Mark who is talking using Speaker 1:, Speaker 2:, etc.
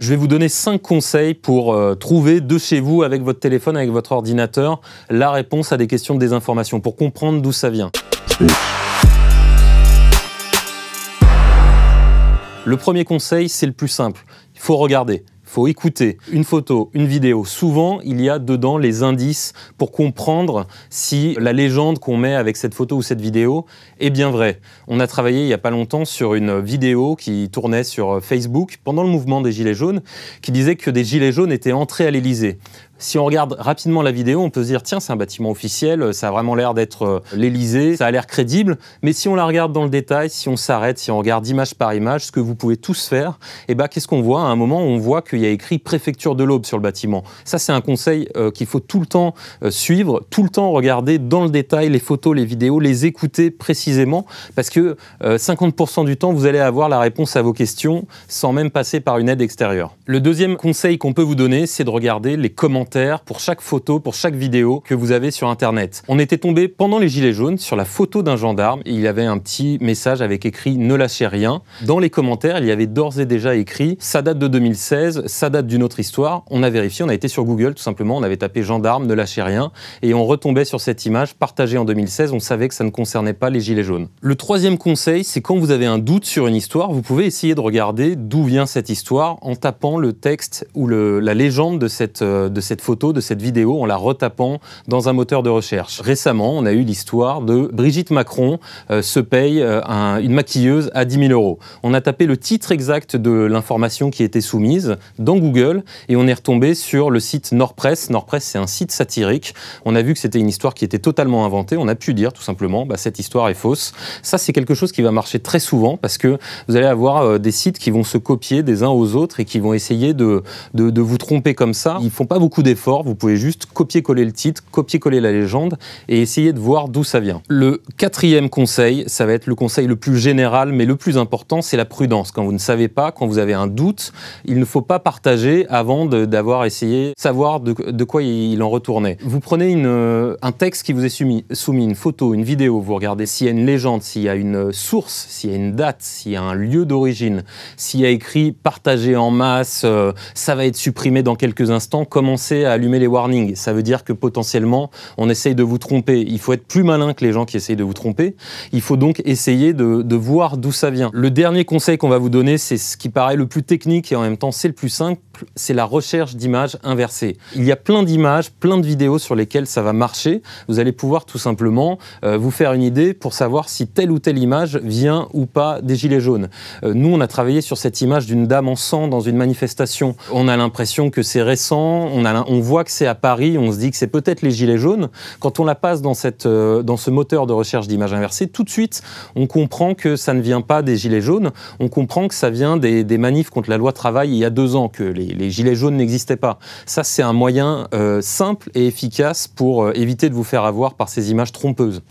Speaker 1: Je vais vous donner cinq conseils pour euh, trouver de chez vous, avec votre téléphone, avec votre ordinateur, la réponse à des questions de désinformation, pour comprendre d'où ça vient. Le premier conseil, c'est le plus simple. Il faut regarder. Il faut écouter une photo, une vidéo. Souvent, il y a dedans les indices pour comprendre si la légende qu'on met avec cette photo ou cette vidéo est bien vraie. On a travaillé il n'y a pas longtemps sur une vidéo qui tournait sur euh, Facebook pendant le mouvement des Gilets jaunes, qui disait que des Gilets jaunes étaient entrés à l'Élysée. Si on regarde rapidement la vidéo, on peut se dire tiens, c'est un bâtiment officiel, ça a vraiment l'air d'être euh, l'Elysée, ça a l'air crédible. Mais si on la regarde dans le détail, si on s'arrête, si on regarde image par image, ce que vous pouvez tous faire, eh ben, qu'est-ce qu'on voit À un moment, on voit qu'il y a écrit préfecture de l'Aube sur le bâtiment. Ça, c'est un conseil euh, qu'il faut tout le temps euh, suivre, tout le temps regarder dans le détail les photos, les vidéos, les écouter précisément, parce que 50% du temps, vous allez avoir la réponse à vos questions sans même passer par une aide extérieure. Le deuxième conseil qu'on peut vous donner, c'est de regarder les commentaires pour chaque photo, pour chaque vidéo que vous avez sur Internet. On était tombé pendant les Gilets jaunes sur la photo d'un gendarme. Et il avait un petit message avec écrit Ne lâchez rien. Dans les commentaires, il y avait d'ores et déjà écrit Ça date de 2016, ça date d'une autre histoire. On a vérifié, on a été sur Google tout simplement, on avait tapé gendarme, ne lâchez rien. Et on retombait sur cette image partagée en 2016. On savait que ça ne concernait pas les Gilets jaunes. Le troisième conseil, c'est quand vous avez un doute sur une histoire, vous pouvez essayer de regarder d'où vient cette histoire en tapant le texte ou la légende de cette, euh, de cette photo, de cette vidéo en la retapant dans un moteur de recherche. Récemment, on a eu l'histoire de Brigitte Macron euh, se paye euh, une maquilleuse à 10 000 euros. On a tapé le titre exact de l'information qui était soumise dans Google et on est retombé sur le site Nordpress. Nordpress, c'est un site satirique. On a vu que c'était une histoire qui était totalement inventée. On a pu dire tout simplement, bah, cette histoire est fausse. Ça, c'est quelque chose qui va marcher très souvent parce que vous allez avoir euh, des sites qui vont se copier des uns aux autres et qui vont essayer de, de, de vous tromper comme ça. Ils font pas beaucoup effort, vous pouvez juste copier-coller le titre, copier-coller la légende et essayer de voir d'où ça vient. Le quatrième conseil, ça va être le conseil le plus général mais le plus important, c'est la prudence. Quand vous ne savez pas, quand vous avez un doute, il ne faut pas partager avant d'avoir essayé, savoir de, quoi il en retournait. Vous prenez une, euh, un texte qui vous est soumis, soumis, une photo, une vidéo, vous regardez s'il y a une légende, s'il y a une euh, source, s'il y a une date, s'il y a un lieu d'origine, s'il y a écrit partagé en masse, euh, ça va être supprimé dans quelques instants, commencez à allumer les warnings, ça veut dire que potentiellement, on essaye de vous tromper. Il faut être plus malin que les gens qui essayent de vous tromper. Il faut donc essayer de, voir d'où ça vient. Le dernier conseil qu'on va vous donner, c'est ce qui paraît le plus technique et en même temps c'est le plus simple, c'est la recherche d'images inversées. Il y a plein d'images, plein de vidéos sur lesquelles ça va marcher. Vous allez pouvoir tout simplement euh, vous faire une idée pour savoir si telle ou telle image vient ou pas des Gilets jaunes. Euh, nous, on a travaillé sur cette image d'une dame en sang dans une manifestation. On a l'impression que c'est récent, on a Hein. On voit que c'est à Paris, on se dit que c'est peut-être les gilets jaunes. Quand on la passe euh, dans, ce moteur de recherche d'image inversée, tout de suite, on comprend que ça ne vient pas des gilets jaunes, on comprend que ça vient des, manifs contre la loi travail il y a deux ans, que les, gilets jaunes n'existaient pas. Ça, c'est un moyen euh, simple et efficace pour euh, éviter de vous faire avoir par ces images trompeuses.